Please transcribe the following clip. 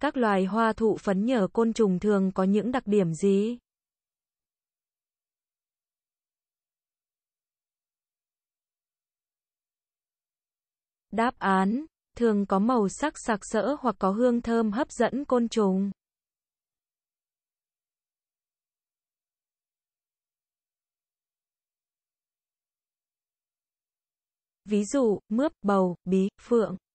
Các loài hoa thụ phấn nhờ côn trùng thường có những đặc điểm gì? Đáp án, thường có màu sắc sặc sỡ hoặc có hương thơm hấp dẫn côn trùng. Ví dụ, mướp, bầu, bí, phượng.